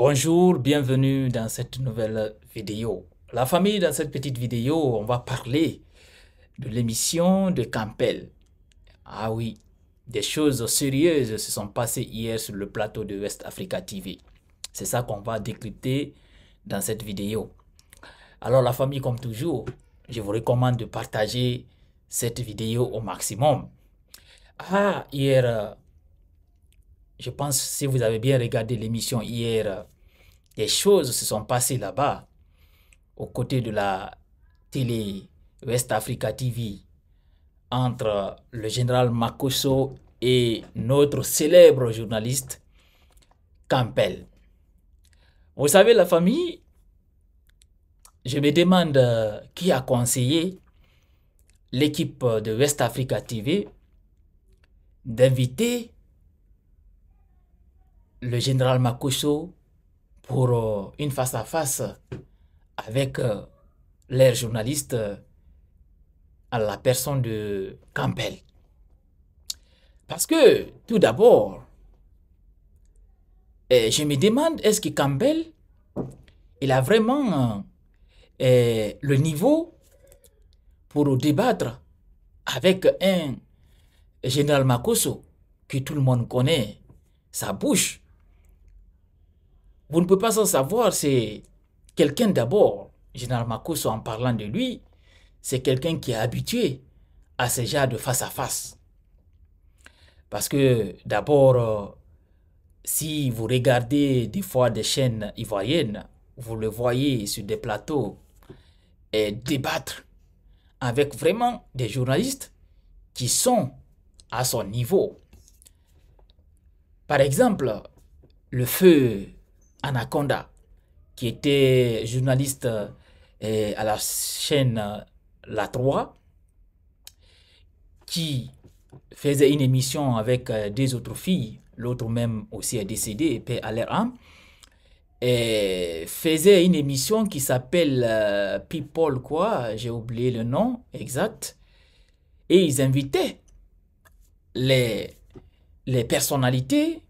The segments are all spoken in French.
Bonjour, bienvenue dans cette nouvelle vidéo. La famille, dans cette petite vidéo, on va parler de l'émission de Campbell. Ah oui, des choses sérieuses se sont passées hier sur le plateau de West Africa TV. C'est ça qu'on va décrypter dans cette vidéo. Alors la famille, comme toujours, je vous recommande de partager cette vidéo au maximum. Ah, hier, je pense, si vous avez bien regardé l'émission hier, des choses se sont passées là-bas, aux côtés de la télé West Africa TV, entre le général Makoso et notre célèbre journaliste Campbell. Vous savez, la famille, je me demande euh, qui a conseillé l'équipe de West Africa TV d'inviter le général Makoso pour euh, une face-à-face avec euh, l'air journaliste euh, à la personne de Campbell. Parce que, tout d'abord, eh, je me demande, est-ce que Campbell, il a vraiment eh, le niveau pour débattre avec un général Makoso que tout le monde connaît, sa bouche, vous ne pouvez pas en savoir, c'est quelqu'un d'abord. Général Marcos, en parlant de lui, c'est quelqu'un qui est habitué à ce genre de face à face. Parce que d'abord, euh, si vous regardez des fois des chaînes ivoiriennes, vous le voyez sur des plateaux et débattre avec vraiment des journalistes qui sont à son niveau. Par exemple, le feu Anaconda, qui était journaliste euh, à la chaîne euh, La 3, qui faisait une émission avec euh, deux autres filles, l'autre même aussi est décédé, paix à et faisait une émission qui s'appelle People, quoi, j'ai oublié le nom exact, et ils invitaient les, les personnalités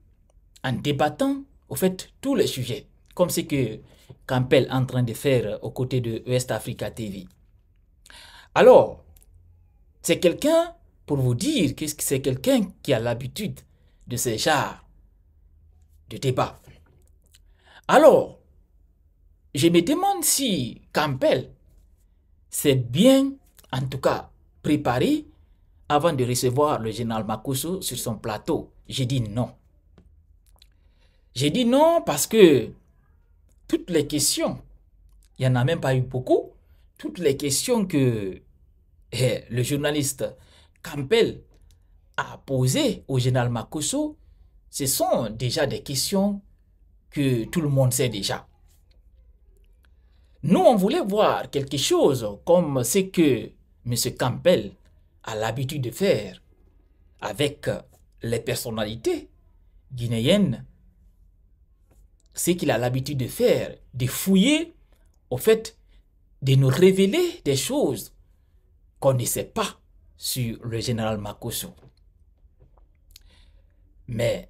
en débattant au fait, tous les sujets, comme ce que Campbell est en train de faire aux côtés de West Africa TV. Alors, c'est quelqu'un, pour vous dire qu'est-ce que c'est quelqu'un qui a l'habitude de ces chars de débat. Alors, je me demande si Campbell s'est bien, en tout cas, préparé avant de recevoir le général Makoso sur son plateau. J'ai dit non. J'ai dit non parce que toutes les questions, il n'y en a même pas eu beaucoup, toutes les questions que eh, le journaliste Campbell a posées au général Makoso, ce sont déjà des questions que tout le monde sait déjà. Nous, on voulait voir quelque chose comme ce que M. Campbell a l'habitude de faire avec les personnalités guinéennes ce qu'il a l'habitude de faire, de fouiller, au fait, de nous révéler des choses qu'on ne sait pas sur le général Makoso. Mais,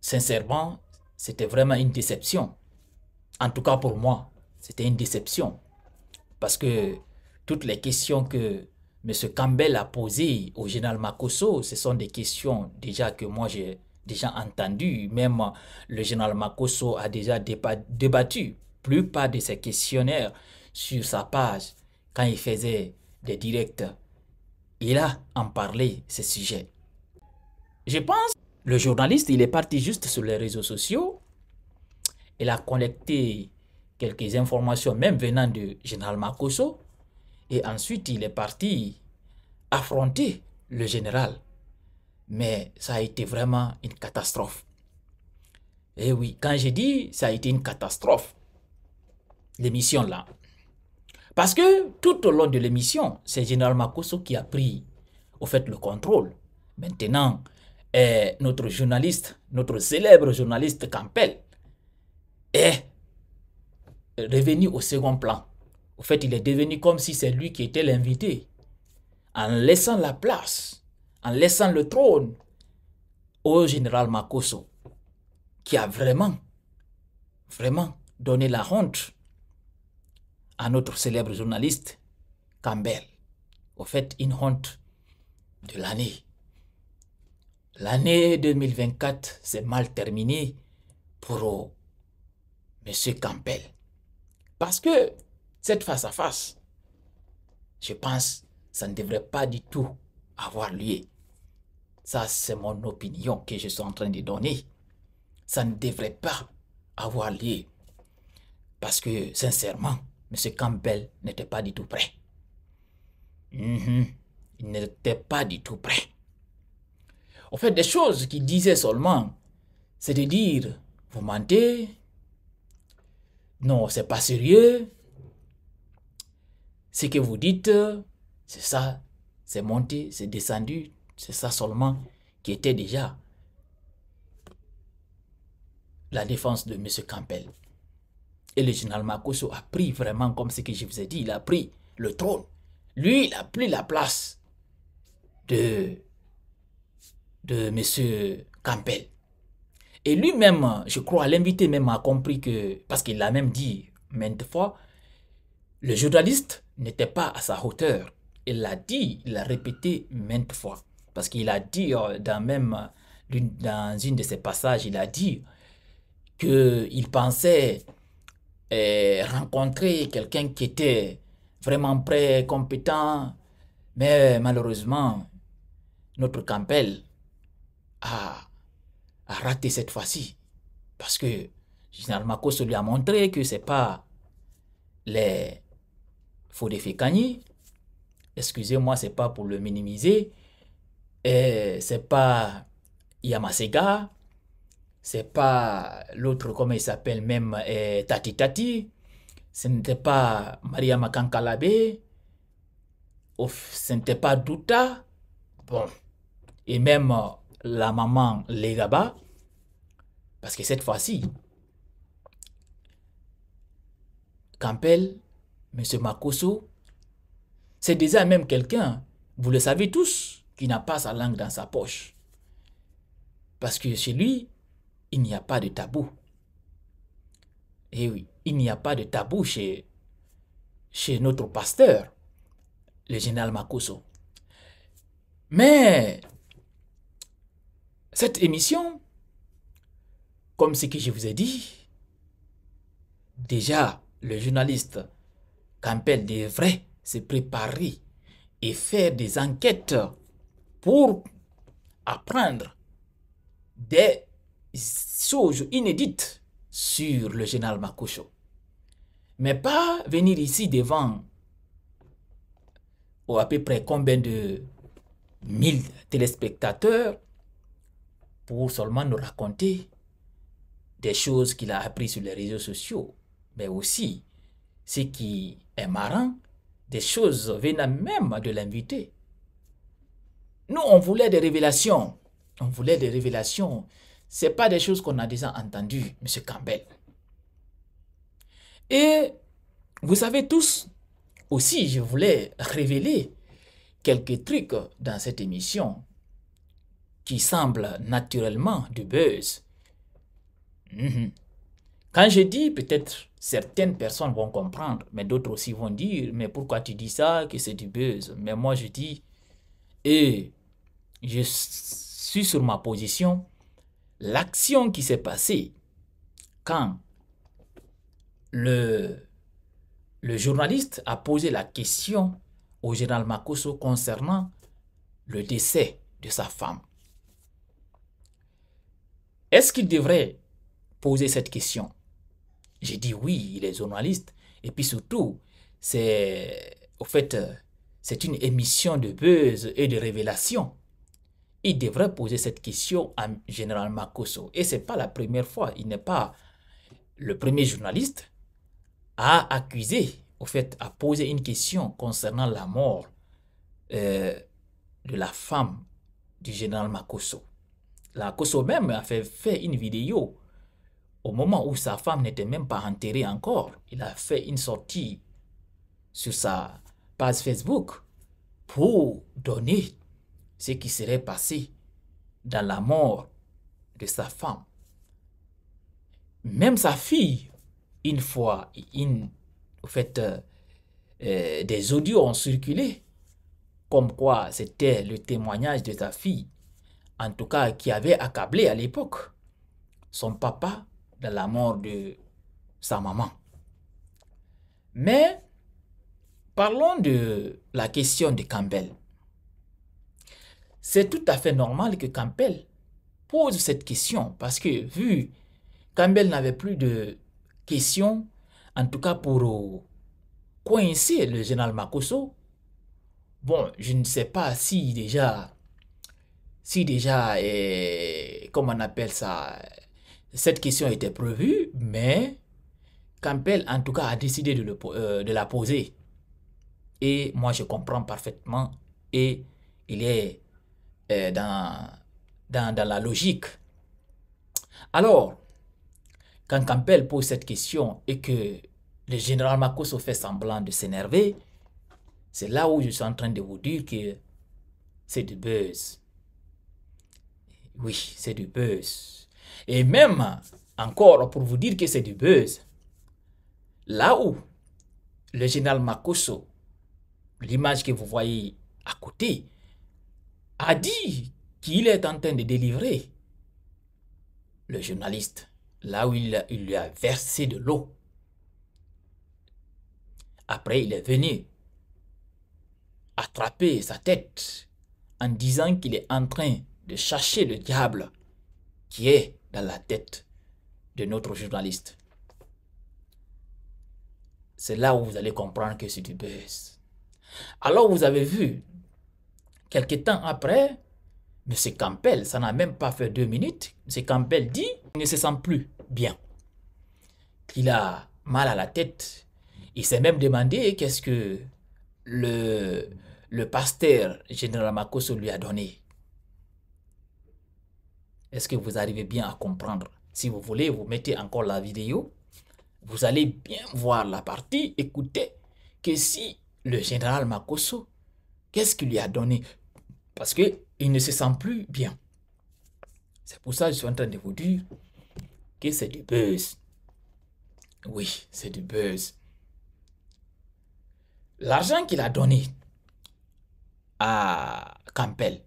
sincèrement, c'était vraiment une déception. En tout cas pour moi, c'était une déception. Parce que toutes les questions que M. Campbell a posées au général Makoso, ce sont des questions déjà que moi j'ai déjà entendu. Même le général Makoso a déjà débattu plus plupart de ses questionnaires sur sa page quand il faisait des directs. Il a en parlé ce sujet. Je pense le journaliste, il est parti juste sur les réseaux sociaux. Il a collecté quelques informations, même venant du général Makoso. Et ensuite, il est parti affronter le général mais ça a été vraiment une catastrophe. Et eh oui, quand j'ai dit ça a été une catastrophe, l'émission là. Parce que tout au long de l'émission, c'est Général Makoso qui a pris, au fait, le contrôle. Maintenant, eh, notre journaliste, notre célèbre journaliste Campbell, est revenu au second plan. Au fait, il est devenu comme si c'est lui qui était l'invité, en laissant la place en laissant le trône au général Makoso, qui a vraiment, vraiment donné la honte à notre célèbre journaliste Campbell. Au fait, une honte de l'année. L'année 2024 s'est mal terminée pour euh, M. Campbell. Parce que cette face à face, je pense, ça ne devrait pas du tout avoir lieu. Ça, c'est mon opinion que je suis en train de donner. Ça ne devrait pas avoir lieu. Parce que, sincèrement, M. Campbell n'était pas du tout prêt. Mm-hmm. Il n'était pas du tout prêt. En fait, des choses qu'il disait seulement, c'est de dire, vous mentez, non, c'est pas sérieux, ce que vous dites, c'est ça, c'est monté, c'est descendu, c'est ça seulement qui était déjà la défense de M. Campbell. Et le général Makoso a pris vraiment, comme ce que je vous ai dit, il a pris le trône. Lui, il a pris la place de, de M. Campbell. Et lui-même, je crois, l'invité même a compris que, parce qu'il l'a même dit maintes fois, le journaliste n'était pas à sa hauteur il l'a dit, il l'a répété maintes fois. Parce qu'il a dit, euh, dans même euh, dans une de ses passages, il a dit qu'il pensait euh, rencontrer quelqu'un qui était vraiment prêt, compétent, mais malheureusement, notre Campbell a, raté cette fois-ci. Parce que Général Makos lui a montré que c'est pas les faux Fodefekani excusez-moi, c'est pas pour le minimiser, Ce euh, c'est pas Yamasega, c'est pas l'autre, comment il s'appelle même, euh, Tati Tati, ce n'était pas Maria Makankalabe, ce n'était pas Douta, bon, et même euh, la maman Legaba, parce que cette fois-ci, Campbell, M. Makoso, c'est déjà même quelqu'un, vous le savez tous, qui n'a pas sa langue dans sa poche. Parce que chez lui, il n'y a pas de tabou. Et eh oui, il n'y a pas de tabou chez, chez notre pasteur, le général Makoso. Mais cette émission, comme ce que je vous ai dit, déjà le journaliste Campbell des vrais se préparer et faire des enquêtes pour apprendre des choses inédites sur le général Makoucho. Mais pas venir ici devant ou à peu près combien de 1000 téléspectateurs pour seulement nous raconter des choses qu'il a apprises sur les réseaux sociaux, mais aussi ce qui est marrant, des choses venant même de l'invité. Nous, on voulait des révélations. On voulait des révélations. Ce pas des choses qu'on a déjà entendues, M. Campbell. Et vous savez tous, aussi, je voulais révéler quelques trucs dans cette émission qui semblent naturellement du buzz. Mhm. Quand je dis, peut-être certaines personnes vont comprendre, mais d'autres aussi vont dire, mais pourquoi tu dis ça, que c'est du buzz Mais moi, je dis, et je suis sur ma position, l'action qui s'est passée quand le, le journaliste a posé la question au général Makoso concernant le décès de sa femme. Est-ce qu'il devrait poser cette question j'ai dit oui, il est journaliste. Et puis surtout, c'est, au fait, euh, c'est une émission de buzz et de révélation. Il devrait poser cette question à Général Makoso. Et ce n'est pas la première fois. Il n'est pas le premier journaliste à accuser, au fait, à poser une question concernant la mort euh, de la femme du général Makoso. La même a fait une vidéo au moment où sa femme n'était même pas enterrée encore, il a fait une sortie sur sa page Facebook pour donner ce qui serait passé dans la mort de sa femme. Même sa fille, une fois, une, fait, euh, euh, des audios ont circulé, comme quoi c'était le témoignage de sa fille, en tout cas qui avait accablé à l'époque son papa de la mort de sa maman. Mais parlons de la question de Campbell. C'est tout à fait normal que Campbell pose cette question parce que vu Campbell n'avait plus de questions, en tout cas pour coincer le général Makoso, bon, je ne sais pas si déjà, si déjà, et eh, comment on appelle ça, cette question était prévue, mais Campbell, en tout cas, a décidé de, euh, la poser. Et moi, je comprends parfaitement. Et il est euh, dans, dans, dans la logique. Alors, quand Campbell pose cette question et que le général Makoso fait semblant de s'énerver, c'est là où je suis en train de vous dire que c'est du buzz. Oui, c'est du buzz. Et même encore pour vous dire que c'est du buzz, là où le général Makoso, l'image que vous voyez à côté, a dit qu'il est en train de délivrer le journaliste, là où il, il lui a versé de l'eau. Après, il est venu attraper sa tête en disant qu'il est en train de chercher le diable qui est dans la tête de notre journaliste. C'est là où vous allez comprendre que c'est du buzz. Alors vous avez vu, quelques temps après, M. Campbell, ça n'a même pas fait deux minutes, M. Campbell dit qu'il ne se sent plus bien, qu'il a mal à la tête. Il s'est même demandé qu'est-ce que le, le pasteur général Makoso lui a donné. Est-ce que vous arrivez bien à comprendre Si vous voulez, vous mettez encore la vidéo. Vous allez bien voir la partie. Écoutez que si le général Makoso, qu'est-ce qu'il lui a donné Parce qu'il ne se sent plus bien. C'est pour ça que je suis en train de vous dire que c'est du buzz. Oui, c'est du buzz. L'argent qu'il a donné à Campbell,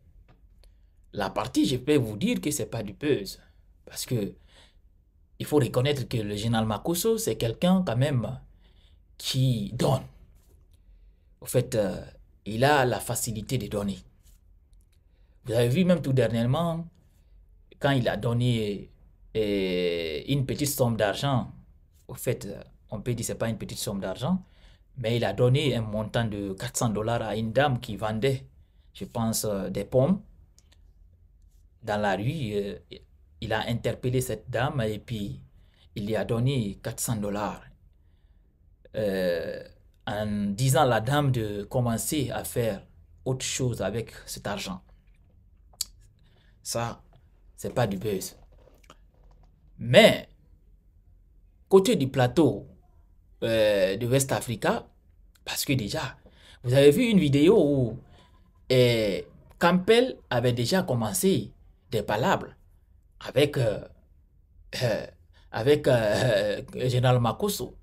la partie, je peux vous dire que c'est pas du buzz. Parce que il faut reconnaître que le général Makoso, c'est quelqu'un quand même qui donne. Au fait, euh, il a la facilité de donner. Vous avez vu même tout dernièrement, quand il a donné euh, une petite somme d'argent, au fait, euh, on peut dire que ce pas une petite somme d'argent, mais il a donné un montant de 400 dollars à une dame qui vendait, je pense, des pommes dans la rue, euh, il a interpellé cette dame et puis il lui a donné 400 dollars euh, en disant à la dame de commencer à faire autre chose avec cet argent. Ça, c'est pas du buzz. Mais, côté du plateau euh, de West Africa, parce que déjà, vous avez vu une vidéo où eh, Campbell avait déjà commencé palable avec, avec euh, euh, euh, euh Général Makoso,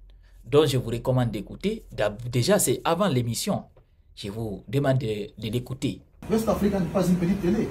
dont je vous recommande d'écouter. Déjà, c'est avant l'émission. Je vous demande de, l'écouter. pas une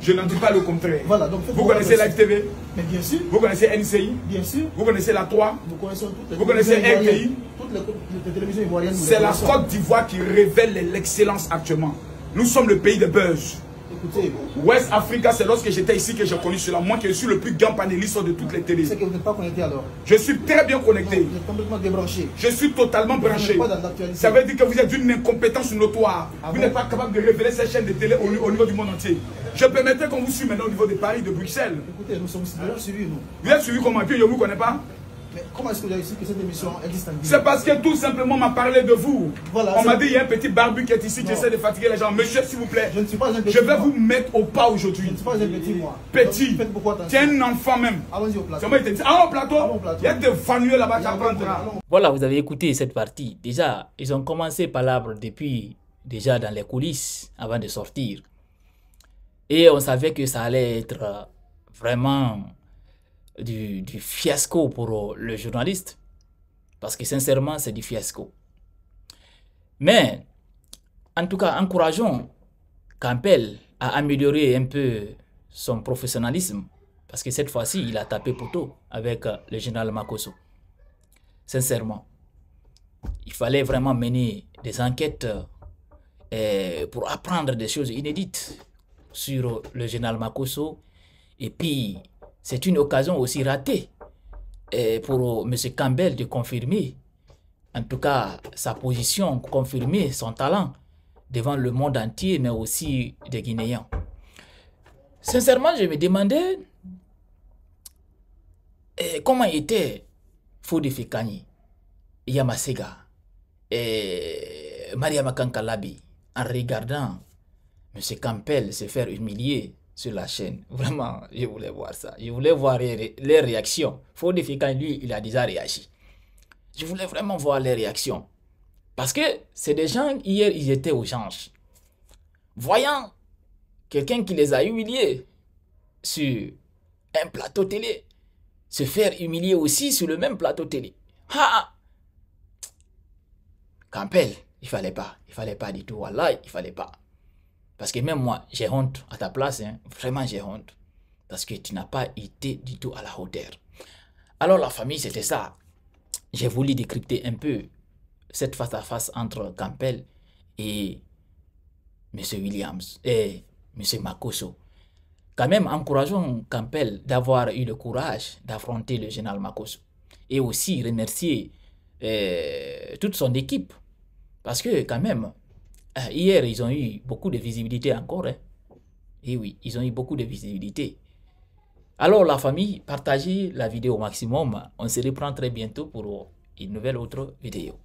Je n'en dis pas le contraire. Voilà, donc vous connaissez la TV Mais bien sûr. Vous connaissez NCI Bien sûr. Vous connaissez la 3 vous Vous connaissez RTI Toutes les, télévisions C'est la Côte d'Ivoire qui révèle l'excellence actuellement. Nous sommes le pays des buzz écoutez. West Africa, c'est lorsque j'étais ici que j'ai connu cela. Moi qui suis le plus grand panéliste de toutes les télés. C'est que vous n'êtes pas connecté alors. Je suis très bien connecté. vous complètement débranché. Je suis totalement branché. Ça veut dire que vous êtes d'une incompétence notoire. Ah vous n'êtes pas capable de révéler ces chaînes de télé au, niveau du monde entier. Je permettais qu'on vous suive maintenant au niveau de Paris, de Bruxelles. Écoutez, nous sommes déjà nous. Vous êtes suivis comment Puis je ne vous connais pas mais comment est-ce que vous avez que cette émission existe en vie C'est parce que tout simplement on m'a parlé de vous. on m'a dit il y a un petit barbu qui est ici J'essaie de fatiguer les gens. Monsieur, s'il vous plaît, je, ne suis pas un je vais vous mettre au pas aujourd'hui. Je ne suis pas un petit, moi. Petit. Tu es un enfant même. Allons-y au plateau. Allons au plateau. Il y a des fanuels là-bas, apprendras. Voilà, vous avez écouté cette partie. Déjà, ils ont commencé par l'arbre depuis déjà dans les coulisses avant de sortir. Et on savait que ça allait être vraiment du, fiasco pour le journaliste. Parce que sincèrement, c'est du fiasco. Mais, en tout cas, encourageons Campbell à améliorer un peu son professionnalisme. Parce que cette fois-ci, il a tapé poteau avec euh, le général Makoso. Sincèrement, il fallait vraiment mener des enquêtes euh, pour apprendre des choses inédites sur le général Makoso. Et puis, c'est une occasion aussi ratée eh, pour euh, M. Campbell de confirmer, en tout cas, sa position, confirmer son talent devant le monde entier, mais aussi des Guinéens. Sincèrement, je me demandais eh, comment était Foudi Fekani, Yamasega et eh, Mariamakankalabi en regardant M. Campbell se faire humilier sur la chaîne. Vraiment, je voulais voir ça. Je voulais voir les, les réactions. défier quand lui, il a déjà réagi. Je voulais vraiment voir les réactions. Parce que c'est des gens, hier, ils étaient aux change Voyant quelqu'un qui les a humiliés sur un plateau télé, se faire humilier aussi sur le même plateau télé. Ha! Campbell, il fallait pas, il fallait pas du tout, Voilà, il fallait pas. Parce que même moi, j'ai honte à ta place, hein, vraiment j'ai honte. Parce que tu n'as pas été du tout à la hauteur. Alors la famille, c'était ça. J'ai voulu décrypter un peu cette face-à-face entre Campbell et M. Williams et M. Makoso. Quand même, encourageons Campbell d'avoir eu le courage d'affronter le général Makoso. Et aussi remercier euh, toute son équipe. Parce que quand même, ah, hier, ils ont eu beaucoup de visibilité encore. Hein. Eh oui, ils ont eu beaucoup de visibilité. Alors, la famille, partagez la vidéo au maximum. On se reprend très bientôt pour une nouvelle autre vidéo.